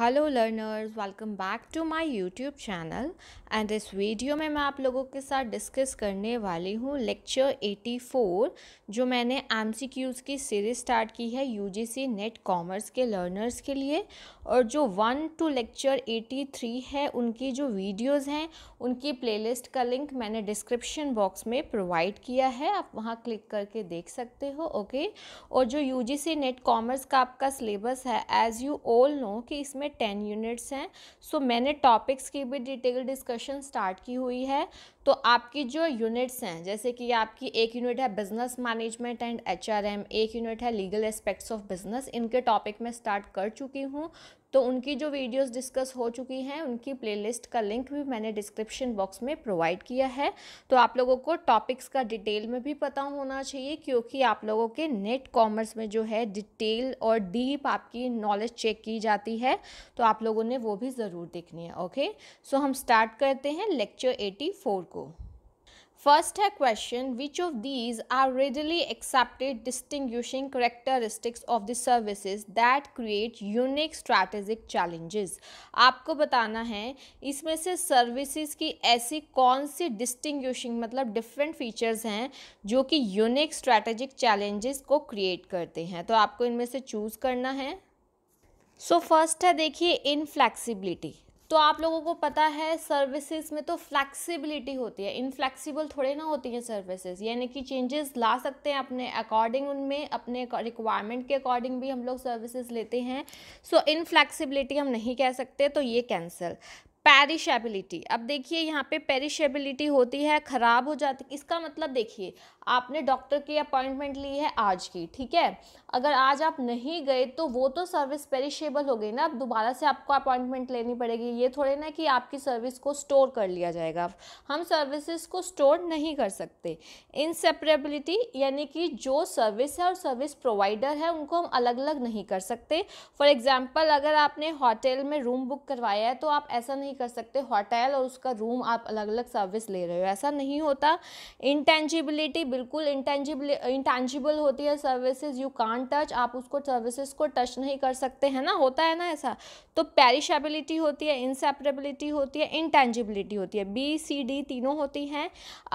hello learners welcome back to my YouTube channel and इस video में मैं आप लोगों के साथ डिस्कस करने वाली हूँ लेक्चर 84 जो मैंने एम की सीरीज़ स्टार्ट की है यूजीसी नेट कॉमर्स के लर्नर्स के लिए और जो वन टू लेक्चर 83 है उनकी जो वीडियोस हैं उनकी प्लेलिस्ट का लिंक मैंने डिस्क्रिप्शन बॉक्स में प्रोवाइड किया है आप वहाँ क्लिक करके देख सकते हो ओके और जो यू नेट कॉमर्स का आपका सिलेबस है एज़ यू ऑल नो कि इसमें में टेन यूनिट्स हैं सो so, मैंने टॉपिक्स की भी डिटेल डिस्कशन स्टार्ट की हुई है तो आपकी जो यूनिट्स हैं जैसे कि आपकी एक यूनिट है बिजनेस मैनेजमेंट एंड एच एक यूनिट है लीगल एस्पेक्ट्स ऑफ बिजनेस इनके टॉपिक में स्टार्ट कर चुकी हूँ तो उनकी जो वीडियोस डिस्कस हो चुकी हैं उनकी प्लेलिस्ट का लिंक भी मैंने डिस्क्रिप्शन बॉक्स में प्रोवाइड किया है तो आप लोगों को टॉपिक्स का डिटेल में भी पता होना चाहिए क्योंकि आप लोगों के नेट कॉमर्स में जो है डिटेल और डीप आपकी नॉलेज चेक की जाती है तो आप लोगों ने वो भी ज़रूर देखनी है ओके सो हम स्टार्ट करते हैं लेक्चर एटी को फर्स्ट है question which of these are readily accepted distinguishing characteristics of the services that create unique strategic challenges आपको बताना है इसमें से सर्विसेज की ऐसी कौन सी डिस्टिंग्विशिंग मतलब डिफरेंट फीचर्स हैं जो कि यूनिक स्ट्रैटेजिक चैलेंजेस को क्रिएट करते हैं तो आपको इनमें से चूज करना है सो so फर्स्ट है देखिए इनफ्लैक्सीबिलिटी तो आप लोगों को पता है सर्विसेज में तो फ्लैक्सिबिलिटी होती है इनफ्लैक्सिबल थोड़े ना होती हैं सर्विसेज यानी कि चेंजेस ला सकते हैं अपने अकॉर्डिंग उनमें अपने रिक्वायरमेंट के अकॉर्डिंग भी हम लोग सर्विसेज लेते हैं सो so, इनफ्लैक्सिबिलिटी हम नहीं कह सकते तो ये कैंसिल पेरिशेबिलिटी अब देखिए यहाँ पे पेरिशेबिलिटी होती है ख़राब हो जाती इसका मतलब देखिए आपने डॉक्टर की अपॉइंटमेंट ली है आज की ठीक है अगर आज आप नहीं गए तो वो तो सर्विस पेरिशेबल हो गई ना अब दोबारा से आपको अपॉइंटमेंट लेनी पड़ेगी ये थोड़े ना कि आपकी सर्विस को स्टोर कर लिया जाएगा हम सर्विसेज को स्टोर नहीं कर सकते इनसेपरेबिलिटी यानी कि जो सर्विस है और सर्विस प्रोवाइडर है उनको हम अलग अलग नहीं कर सकते फॉर एग्ज़ाम्पल अगर आपने होटल में रूम बुक करवाया है तो आप ऐसा नहीं नहीं कर सकते होटल और उसका रूम आप अलग अलग सर्विस ले रहे हो ऐसा नहीं होता इंटेंजिबिलिटी बिल्कुल इंटेंजिबल इंटेंजिबल होती है सर्विसेज यू कान टच आप उसको सर्विसेज को टच नहीं कर सकते है ना होता है ना ऐसा तो पेरिशेबिलिटी होती है इनसेपरेबिलिटी होती है इंटेंजिबिलिटी होती है बी सी डी तीनों होती हैं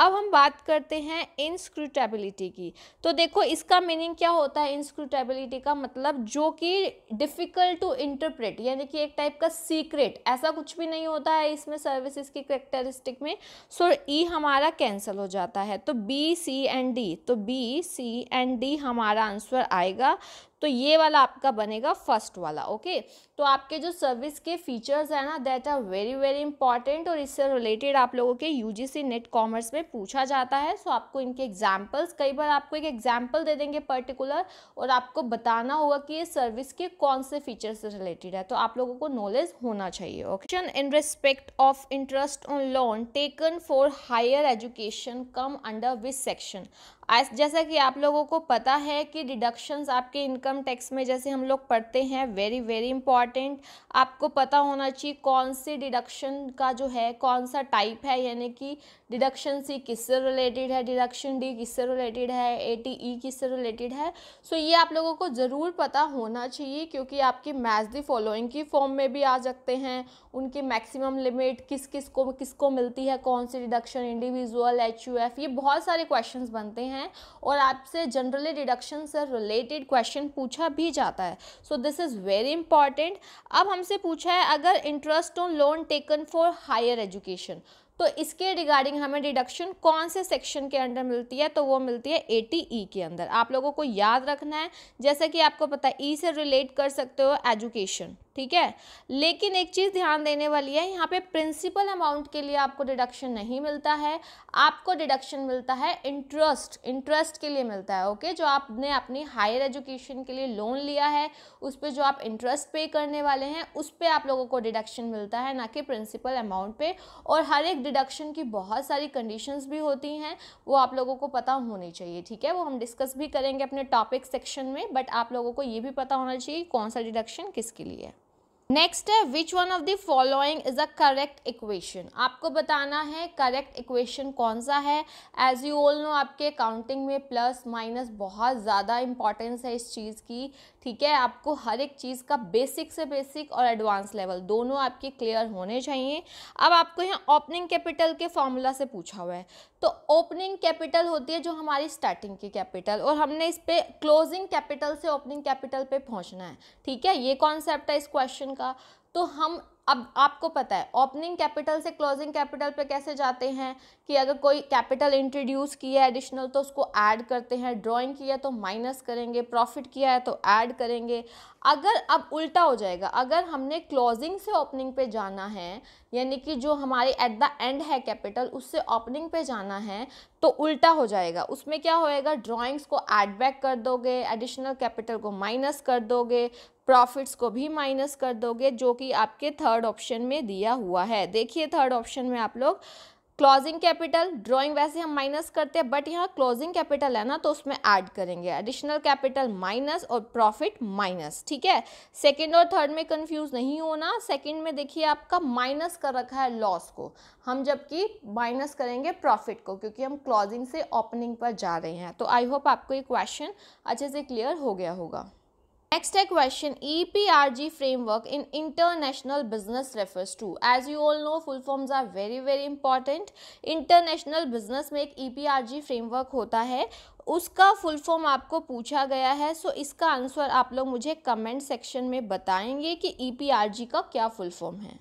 अब हम बात करते हैं इंस्क्रूटेबिलिटी की तो देखो इसका मीनिंग क्या होता है इंस्क्रूटेबिलिटी का मतलब जो कि डिफ़िकल्ट टू इंटरप्रेट यानी कि एक टाइप का सीक्रेट ऐसा कुछ भी नहीं होता है इसमें सर्विसेज की करेक्टरिस्टिक में सो so, ई e हमारा कैंसिल हो जाता है तो बी सी एंड डी तो बी सी एंड डी हमारा आंसर आएगा तो ये वाला आपका बनेगा फर्स्ट वाला ओके तो आपके जो सर्विस के फीचर्स है ना that are very very important और इससे रिलेटेड आप लोगों के यूजीसी नेट कॉमर्स में पूछा जाता है सो आपको इनके एग्जाम्पल्स कई बार आपको एक एग्जाम्पल दे देंगे पर्टिकुलर और आपको बताना होगा कि ये सर्विस के कौन से फीचर से रिलेटेड है तो आप लोगों को नॉलेज होना चाहिए okay in respect of interest on loan taken for higher education come under which section जैसा कि आप लोगों को पता है कि डिडक्शंस आपके इनकम इनकम टैक्स में जैसे हम लोग पढ़ते हैं वेरी वेरी इंपॉर्टेंट आपको पता होना चाहिए कौन सी डिडक्शन का जो है कौन सा टाइप है यानी कि डिडक्शन सी किससे रिलेटेड है डिडक्शन डी किससे रिलेटेड है ए टी ई किससे रिलेटेड है सो ये आप लोगों को ज़रूर पता होना चाहिए क्योंकि आपके मैथ दी फॉलोइंग की फॉर्म में भी आ सकते हैं उनकी मैक्सिमम लिमिट किस किस को किस को मिलती है कौन सी deduction individual H U F ये बहुत सारे क्वेश्चन बनते हैं और आपसे जनरली डिडक्शन से रिलेटेड क्वेश्चन पूछ पूछा भी जाता है so this is very important अब हमसे पूछा है अगर interest on loan taken for higher education तो इसके रिगार्डिंग हमें डिडक्शन कौन से सेक्शन के अंडर मिलती है तो वो मिलती है ए टी ई के अंदर आप लोगों को याद रखना है जैसा कि आपको पता है ई e से रिलेट कर सकते हो एजुकेशन ठीक है लेकिन एक चीज़ ध्यान देने वाली है यहाँ पे प्रिंसिपल अमाउंट के लिए आपको डिडक्शन नहीं मिलता है आपको डिडक्शन मिलता है इंटरेस्ट इंटरेस्ट के लिए मिलता है ओके जो आपने अपनी हायर एजुकेशन के लिए लोन लिया है उस पर जो आप इंटरेस्ट पे करने वाले हैं उस पर आप लोगों को डिडक्शन मिलता है ना कि प्रिंसिपल अमाउंट पे और हर एक डिडक्शन की बहुत सारी कंडीशन भी होती हैं वो आप लोगों को पता होनी चाहिए ठीक है वो हम डिस्कस भी करेंगे अपने टॉपिक सेक्शन में बट आप लोगों को ये भी पता होना चाहिए कौन सा डिडक्शन किसके लिए है नेक्स्ट है which one of the following is a correct equation आपको बताना है करेक्ट इक्वेशन कौन सा है एज यू ऑल नो आपके काउंटिंग में प्लस माइनस बहुत ज़्यादा इंपॉर्टेंस है इस चीज़ की ठीक है आपको हर एक चीज़ का बेसिक से बेसिक और एडवांस लेवल दोनों आपके क्लियर होने चाहिए अब आपको यहाँ ओपनिंग कैपिटल के फॉर्मूला से पूछा हुआ है तो ओपनिंग कैपिटल होती है जो हमारी स्टार्टिंग की कैपिटल और हमने इस पर क्लोजिंग कैपिटल से ओपनिंग कैपिटल पर पहुँचना है ठीक है ये कॉन्सेप्ट है इस क्वेश्चन का तो हम अब आपको पता है ओपनिंग कैपिटल से क्लोजिंग कैपिटल पे कैसे जाते हैं कि अगर कोई कैपिटल इंट्रोड्यूस किया है एडिशनल तो उसको ऐड करते हैं ड्राइंग किया तो माइनस करेंगे प्रॉफिट किया है तो ऐड करेंगे अगर अब उल्टा हो जाएगा अगर हमने क्लोजिंग से ओपनिंग पे जाना है यानी कि जो हमारी एट द एंड है कैपिटल उससे ओपनिंग पे जाना है तो उल्टा हो जाएगा उसमें क्या होएगा ड्राइंग्स को ऐड बैक कर दोगे एडिशनल कैपिटल को माइनस कर दोगे प्रॉफिट्स को भी माइनस कर दोगे जो कि आपके थर्ड ऑप्शन में दिया हुआ है देखिए थर्ड ऑप्शन में आप लोग क्लोजिंग कैपिटल ड्राइंग वैसे हम माइनस करते हैं बट यहाँ क्लोजिंग कैपिटल है ना तो उसमें ऐड करेंगे एडिशनल कैपिटल माइनस और प्रॉफिट माइनस ठीक है सेकंड और थर्ड में कंफ्यूज नहीं होना सेकंड में देखिए आपका माइनस कर रखा है लॉस को हम जबकि माइनस करेंगे प्रॉफिट को क्योंकि हम क्लोजिंग से ओपनिंग पर जा रहे हैं तो आई होप आपको ये क्वेश्चन अच्छे से क्लियर हो गया होगा नेक्स्ट है question E P R G framework in international business refers to as you all know full forms are very very important international business में एक E P R G framework होता है उसका फुल फॉर्म आपको पूछा गया है सो so इसका आंसर आप लोग मुझे कमेंट सेक्शन में बताएंगे कि ई पी आर जी का क्या फुल फॉर्म है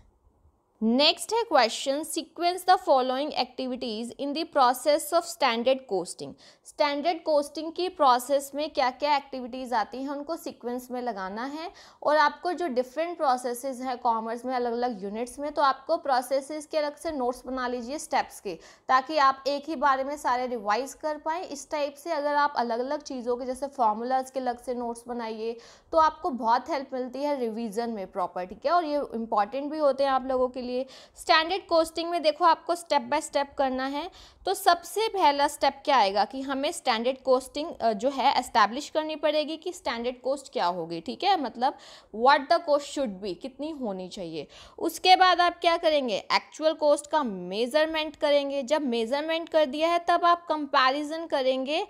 नेक्स्ट है question sequence the following activities in the process of standard costing standard costing की प्रोसेस में क्या क्या एक्टिविटीज़ आती हैं उनको सीक्वेंस में लगाना है और आपको जो डिफरेंट प्रोसेसेस हैं कॉमर्स में अलग अलग यूनिट्स में तो आपको प्रोसेसेस के अलग से नोट्स बना लीजिए स्टेप्स के ताकि आप एक ही बारे में सारे रिवाइज कर पाएँ इस टाइप से अगर आप अलग अलग चीज़ों के जैसे फार्मूलाज के अलग से नोट्स बनाइए तो आपको बहुत हेल्प मिलती है रिविज़न में प्रॉपर ठीक है और ये इंपॉर्टेंट भी होते हैं आप लोगों के लिए लिए स्टैंडर्ड कोस्टिंग में देखो आपको स्टेप बाय स्टेप करना है तो सबसे पहला स्टेप क्या आएगा कि हमें स्टैंडर्ड कोस्टिंग जो है एस्टैब्लिश करनी पड़ेगी कि स्टैंडर्ड कोस्ट क्या होगी ठीक है मतलब what the cost should be कितनी होनी चाहिए उसके बाद आप क्या करेंगे एक्चुअल कोस्ट का मेज़रमेंट करेंगे जब मेज़रमेंट कर दिया है तब आप कंपेरिजन करेंगे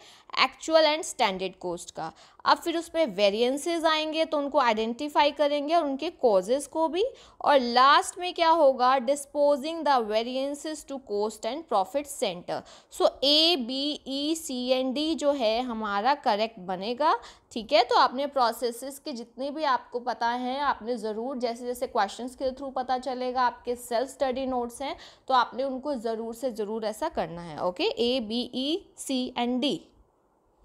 एक्चुअल एंड स्टैंडर्ड कोस्ट का अब फिर उसमें वेरियंसेज आएंगे तो उनको आइडेंटिफाई करेंगे और उनके कॉजेज़ को भी और लास्ट में क्या होगा होगा disposing the variances to cost and profit centre so A B E C and D जो है हमारा करेक्ट बनेगा ठीक है तो आपने प्रोसेसेस के जितने भी आपको पता हैं आपने ज़रूर जैसे जैसे क्वेश्चंस के थ्रू पता चलेगा आपके सेल्फ स्टडी नोट्स हैं तो आपने उनको ज़रूर से ज़रूर ऐसा करना है okay A B E C and D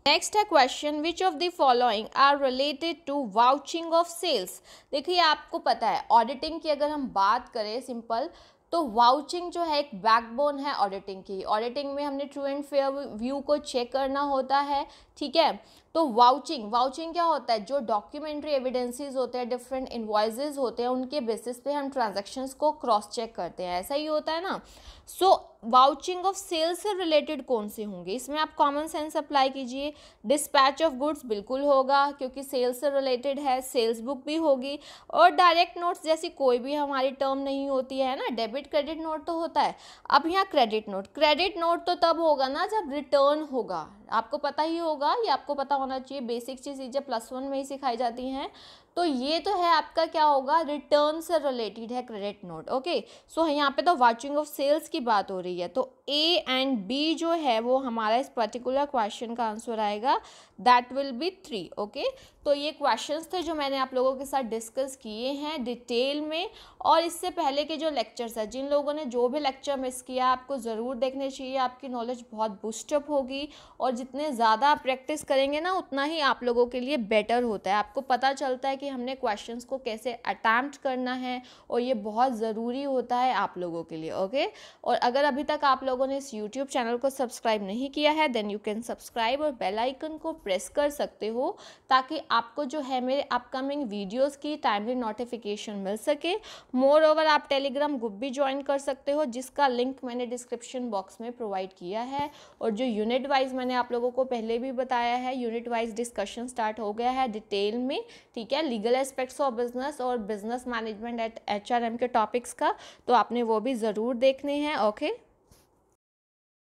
next है question which of the following are related to vouching of sales देखिए आपको पता है ऑडिटिंग की अगर हम बात करें सिंपल तो वाउचिंग जो है एक बैकबोन है ऑडिटिंग की ऑडिटिंग में हमने ट्रू एंड फेयर व्यू को चेक करना होता है ठीक है तो वाउचिंग वाउचिंग क्या होता है जो डॉक्यूमेंट्री एविडेंसेस होते हैं डिफरेंट इन्वाइजेज होते हैं उनके बेसिस पे हम ट्रांजैक्शंस को क्रॉस चेक करते हैं ऐसा ही होता है ना सो वाउचिंग ऑफ सेल्स से रिलेटेड कौन से होंगे इसमें आप कॉमन सेंस अप्लाई कीजिए डिस्पैच ऑफ गुड्स बिल्कुल होगा क्योंकि सेल्स से रिलेटेड है सेल्स बुक भी होगी और डायरेक्ट नोट्स जैसी कोई भी हमारी टर्म नहीं होती है ना डेबिट क्रेडिट नोट तो होता है अब यहाँ क्रेडिट नोट क्रेडिट नोट तो तब होगा ना जब रिटर्न होगा आपको पता ही होगा या आपको पता होना चाहिए बेसिक चीज़ें जब प्लस वन में ही सिखाई जाती हैं तो ये तो है आपका क्या होगा रिटर्न से रिलेटेड है क्रेडिट नोट ओके सो यहाँ पे तो वाचिंग ऑफ सेल्स की बात हो रही है तो ए एंड बी जो है वो हमारा इस पर्टिकुलर क्वेश्चन का आंसर आएगा that will be three okay तो ये क्वेश्चंस थे जो मैंने आप लोगों के साथ डिस्कस किए हैं डिटेल में और इससे पहले के जो लेक्चर्स हैं जिन लोगों ने जो भी लेक्चर मिस किया आपको ज़रूर देखने चाहिए आपकी नॉलेज बहुत बूस्टअप होगी और जितने ज़्यादा आप प्रैक्टिस करेंगे ना उतना ही आप लोगों के लिए बेटर होता है आपको पता चलता है कि कि हमने क्वेश्चंस को कैसे अटैम्प्ट करना है और ये बहुत ज़रूरी होता है आप लोगों के लिए ओके और अगर अभी तक आप लोगों ने इस यूट्यूब चैनल को सब्सक्राइब नहीं किया है देन यू कैन सब्सक्राइब और बेल आइकन को प्रेस कर सकते हो ताकि आपको जो है मेरे अपकमिंग वीडियोज की टाइमली नोटिफिकेशन मिल सके मोर ओवर आप टेलीग्राम ग्रुप भी ज्वाइन कर सकते हो जिसका लिंक मैंने डिस्क्रिप्शन बॉक्स में प्रोवाइड किया है और जो यूनिट वाइज मैंने आप लोगों को पहले भी बताया है यूनिट वाइज डिस्कशन स्टार्ट हो गया है डिटेल में ठीक है लीगल एस्पेक्ट्स ऑफ बिजनेस और business management at H K topics का तो आपने वो भी ज़रूर देखने हैं ओके